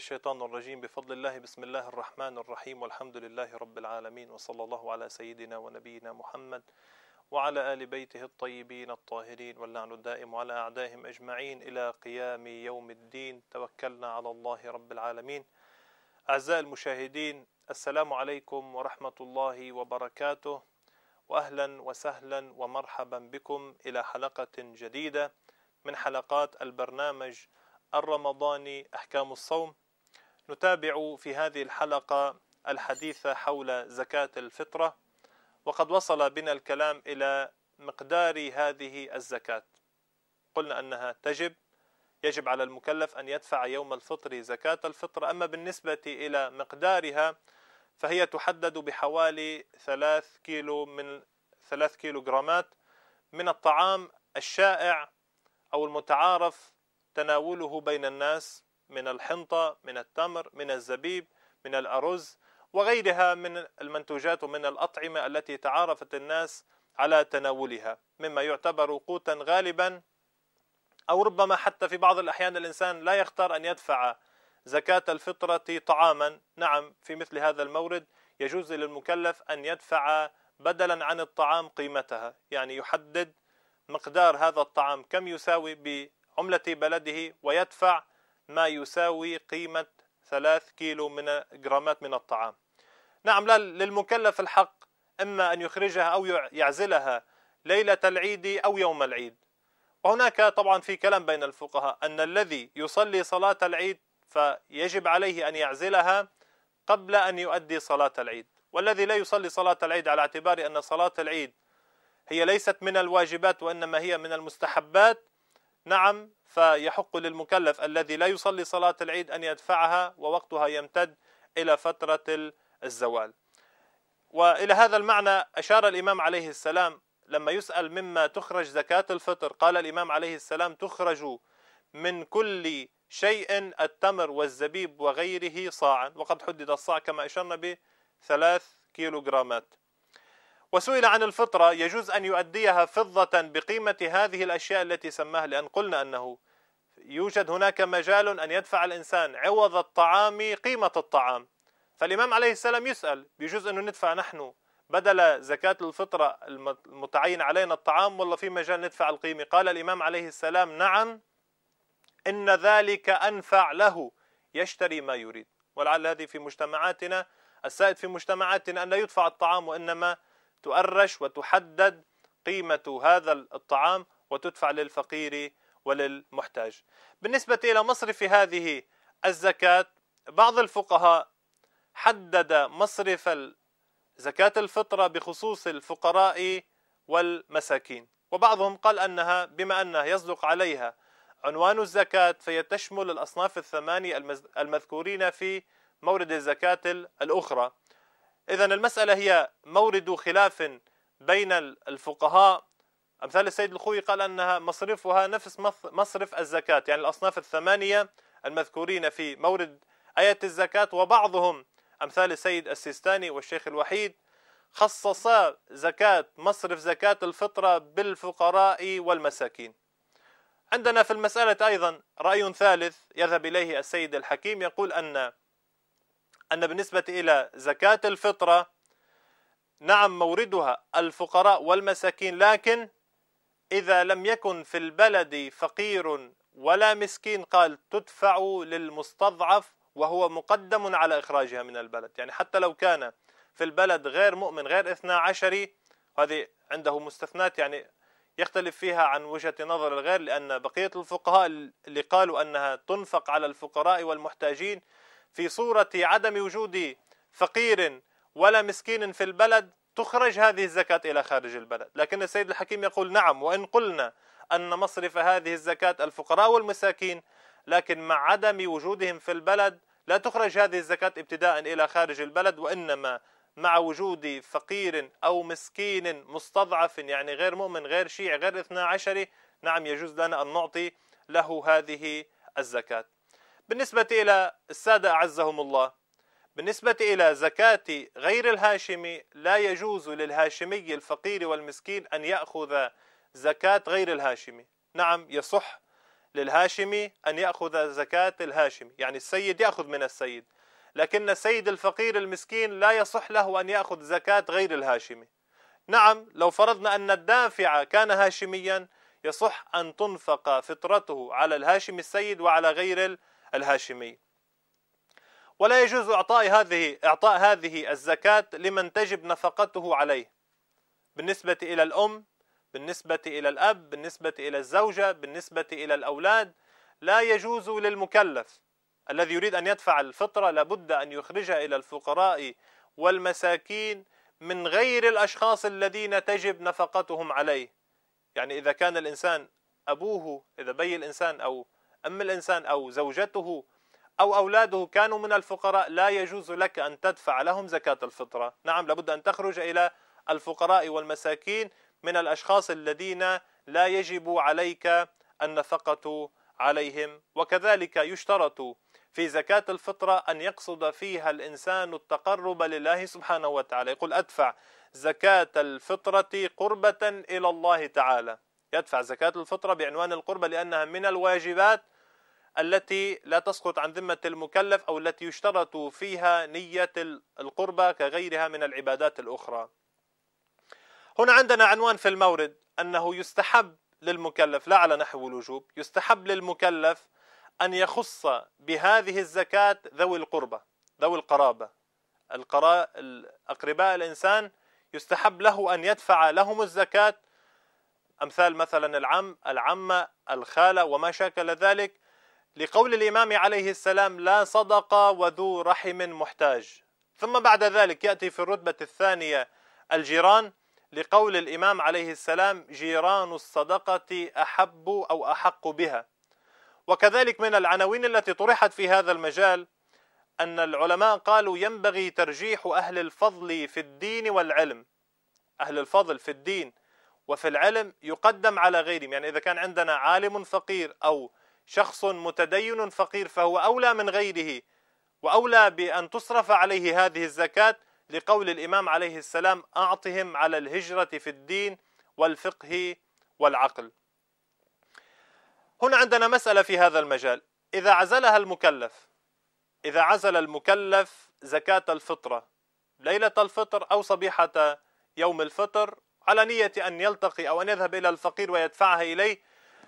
الشيطان الرجيم بفضل الله بسم الله الرحمن الرحيم والحمد لله رب العالمين وصلى الله على سيدنا ونبينا محمد وعلى آل بيته الطيبين الطاهرين واللعن الدائم على أعدائهم أجمعين إلى قيام يوم الدين توكلنا على الله رب العالمين أعزائي المشاهدين السلام عليكم ورحمة الله وبركاته وأهلا وسهلا ومرحبا بكم إلى حلقة جديدة من حلقات البرنامج الرمضاني أحكام الصوم نتابع في هذه الحلقة الحديث حول زكاة الفطرة وقد وصل بنا الكلام إلى مقدار هذه الزكاة قلنا أنها تجب يجب على المكلف أن يدفع يوم الفطر زكاة الفطر أما بالنسبة إلى مقدارها فهي تحدد بحوالي ثلاث كيلو من ثلاث كيلو جرامات من الطعام الشائع أو المتعارف تناوله بين الناس من الحنطة من التمر من الزبيب من الأرز وغيرها من المنتوجات ومن الأطعمة التي تعارفت الناس على تناولها مما يعتبر قوتا غالبا أو ربما حتى في بعض الأحيان الإنسان لا يختار أن يدفع زكاة الفطرة طعاما نعم في مثل هذا المورد يجوز للمكلف أن يدفع بدلا عن الطعام قيمتها يعني يحدد مقدار هذا الطعام كم يساوي بعملة بلده ويدفع ما يساوي قيمة ثلاث كيلو من جرامات من الطعام نعم للمكلف الحق إما أن يخرجها أو يعزلها ليلة العيد أو يوم العيد وهناك طبعا في كلام بين الفقهاء أن الذي يصلي صلاة العيد فيجب عليه أن يعزلها قبل أن يؤدي صلاة العيد والذي لا يصلي صلاة العيد على اعتبار أن صلاة العيد هي ليست من الواجبات وإنما هي من المستحبات نعم فيحق للمكلف الذي لا يصلي صلاة العيد أن يدفعها ووقتها يمتد إلى فترة الزوال وإلى هذا المعنى أشار الإمام عليه السلام لما يسأل مما تخرج زكاة الفطر قال الإمام عليه السلام تخرج من كل شيء التمر والزبيب وغيره صاعا وقد حدد الصاع كما أشرنا به ثلاث كيلوغرامات وسئل عن الفطرة يجوز أن يؤديها فضة بقيمة هذه الأشياء التي سماها لأن قلنا أنه يوجد هناك مجال أن يدفع الإنسان عوض الطعام قيمة الطعام فالإمام عليه السلام يسأل بيجوز أنه ندفع نحن بدل زكاة الفطرة المتعين علينا الطعام والله في مجال ندفع القيمة قال الإمام عليه السلام نعم إن ذلك أنفع له يشتري ما يريد ولعل هذه في مجتمعاتنا السائد في مجتمعاتنا أن لا يدفع الطعام وإنما تؤرش وتحدد قيمة هذا الطعام وتدفع للفقير وللمحتاج بالنسبة إلى مصرف هذه الزكاة بعض الفقهاء حدد مصرف زكاة الفطرة بخصوص الفقراء والمساكين وبعضهم قال أنها بما أنها يصدق عليها عنوان الزكاة فهي تشمل الأصناف الثمانية المذكورين في مورد الزكاة الأخرى إذا المسألة هي مورد خلاف بين الفقهاء أمثال السيد الخوي قال أنها مصرفها نفس مصرف الزكاة يعني الأصناف الثمانية المذكورين في مورد آية الزكاة وبعضهم أمثال السيد السيستاني والشيخ الوحيد خصصا زكاة مصرف زكاة الفطرة بالفقراء والمساكين عندنا في المسألة أيضا رأي ثالث يذهب إليه السيد الحكيم يقول أن أن بالنسبة إلى زكاة الفطرة نعم موردها الفقراء والمساكين لكن إذا لم يكن في البلد فقير ولا مسكين قال تدفع للمستضعف وهو مقدم على إخراجها من البلد يعني حتى لو كان في البلد غير مؤمن غير إثنى عشري وهذه عنده مستثنات يعني يختلف فيها عن وجهة نظر الغير لأن بقية الفقهاء اللي قالوا أنها تنفق على الفقراء والمحتاجين في صورة عدم وجود فقير ولا مسكين في البلد تخرج هذه الزكاة إلى خارج البلد لكن السيد الحكيم يقول نعم وإن قلنا أن مصرف هذه الزكاة الفقراء والمساكين لكن مع عدم وجودهم في البلد لا تخرج هذه الزكاة ابتداء إلى خارج البلد وإنما مع وجود فقير أو مسكين مستضعف يعني غير مؤمن غير شيعي غير اثنا عشري نعم يجوز لنا أن نعطي له هذه الزكاة بالنسبة إلى السادة أعزهم الله بالنسبة إلى زكاة غير الهاشمي لا يجوز للهاشمي الفقير والمسكين أن يأخذ زكاة غير الهاشمي نعم يصح للهاشمي أن يأخذ زكاة الهاشمي يعني السيد يأخذ من السيد لكن السيد الفقير المسكين لا يصح له أن يأخذ زكاة غير الهاشمي نعم لو فرضنا أن الدافع كان هاشميا يصح أن تنفق فطرته على الهاشمي السيد وعلى غير الهاشمي ولا يجوز إعطاء هذه إعطاء هذه الزكاة لمن تجب نفقته عليه بالنسبة إلى الأم بالنسبة إلى الأب بالنسبة إلى الزوجة بالنسبة إلى الأولاد لا يجوز للمكلف الذي يريد أن يدفع الفطرة لابد أن يخرجها إلى الفقراء والمساكين من غير الأشخاص الذين تجب نفقتهم عليه يعني إذا كان الإنسان أبوه إذا بي الإنسان أو أم الإنسان أو زوجته أو أولاده كانوا من الفقراء لا يجوز لك أن تدفع لهم زكاة الفطرة نعم لابد أن تخرج إلى الفقراء والمساكين من الأشخاص الذين لا يجب عليك النفقة عليهم وكذلك يشترط في زكاة الفطرة أن يقصد فيها الإنسان التقرب لله سبحانه وتعالى يقول أدفع زكاة الفطرة قربة إلى الله تعالى يدفع زكاة الفطرة بعنوان القربة لأنها من الواجبات التي لا تسقط عن ذمة المكلف أو التي يشترط فيها نية القربة كغيرها من العبادات الأخرى هنا عندنا عنوان في المورد أنه يستحب للمكلف لا على نحو الوجوب يستحب للمكلف أن يخص بهذه الزكاة ذوي القربة ذوي القرابة القرا أقرباء الإنسان يستحب له أن يدفع لهم الزكاة أمثال مثلا العم العمة الخالة وما شاكل ذلك لقول الإمام عليه السلام لا صدق وذو رحم محتاج ثم بعد ذلك يأتي في الرتبة الثانية الجيران لقول الإمام عليه السلام جيران الصدقة أحب أو أحق بها وكذلك من العناوين التي طرحت في هذا المجال أن العلماء قالوا ينبغي ترجيح أهل الفضل في الدين والعلم أهل الفضل في الدين وفي العلم يقدم على غيرهم يعني إذا كان عندنا عالم فقير أو شخص متدين فقير فهو أولى من غيره وأولى بأن تصرف عليه هذه الزكاة لقول الإمام عليه السلام أعطهم على الهجرة في الدين والفقه والعقل هنا عندنا مسألة في هذا المجال إذا عزلها المكلف إذا عزل المكلف زكاة الفطرة ليلة الفطر أو صبيحة يوم الفطر على نية أن يلتقي أو أن يذهب إلى الفقير ويدفعها إليه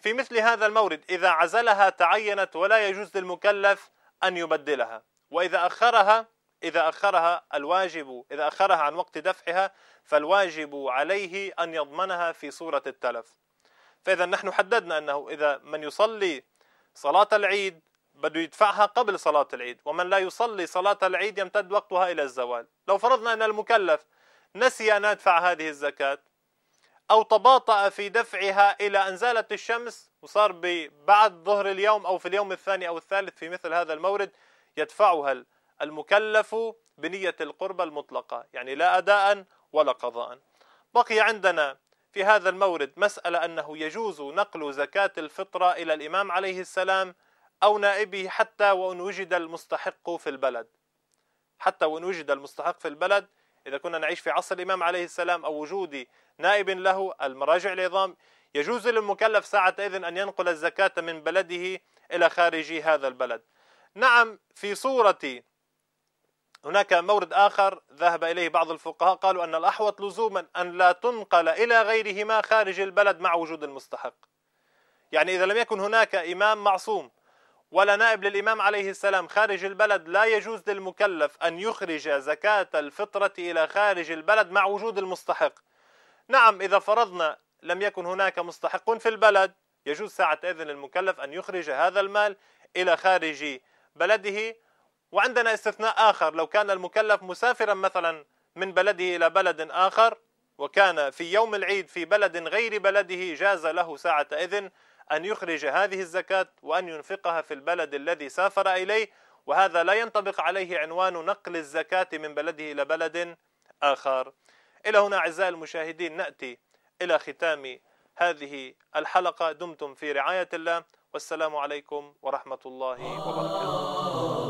في مثل هذا المورد إذا عزلها تعينت ولا يجوز للمكلف أن يبدلها وإذا أخرها إذا أخرها الواجب إذا أخرها عن وقت دفعها فالواجب عليه أن يضمنها في صورة التلف فإذا نحن حددنا أنه إذا من يصلي صلاة العيد بده يدفعها قبل صلاة العيد ومن لا يصلي صلاة العيد يمتد وقتها إلى الزوال لو فرضنا أن المكلف نسي أن أدفع هذه الزكاة أو تباطأ في دفعها إلى أن زالت الشمس وصار بعد ظهر اليوم أو في اليوم الثاني أو الثالث في مثل هذا المورد يدفعها المكلف بنية القربة المطلقة يعني لا أداء ولا قضاء بقي عندنا في هذا المورد مسألة أنه يجوز نقل زكاة الفطرة إلى الإمام عليه السلام أو نائبه حتى وإن وجد المستحق في البلد حتى وإن وجد المستحق في البلد إذا كنا نعيش في عصر الإمام عليه السلام أو وجود نائب له المراجع العظام يجوز للمكلف ساعة إذن أن ينقل الزكاة من بلده إلى خارج هذا البلد نعم في صورة هناك مورد آخر ذهب إليه بعض الفقهاء قالوا أن الأحوط لزوما أن لا تنقل إلى غيرهما خارج البلد مع وجود المستحق يعني إذا لم يكن هناك إمام معصوم ولا نائب للإمام عليه السلام خارج البلد لا يجوز للمكلف أن يخرج زكاة الفطرة إلى خارج البلد مع وجود المستحق نعم إذا فرضنا لم يكن هناك مستحق في البلد يجوز ساعة إذن المكلف أن يخرج هذا المال إلى خارج بلده وعندنا استثناء آخر لو كان المكلف مسافرا مثلا من بلده إلى بلد آخر وكان في يوم العيد في بلد غير بلده جاز له ساعة إذن أن يخرج هذه الزكاة وأن ينفقها في البلد الذي سافر إليه وهذا لا ينطبق عليه عنوان نقل الزكاة من بلده إلى بلد آخر إلى هنا أعزائي المشاهدين نأتي إلى ختام هذه الحلقة دمتم في رعاية الله والسلام عليكم ورحمة الله وبركاته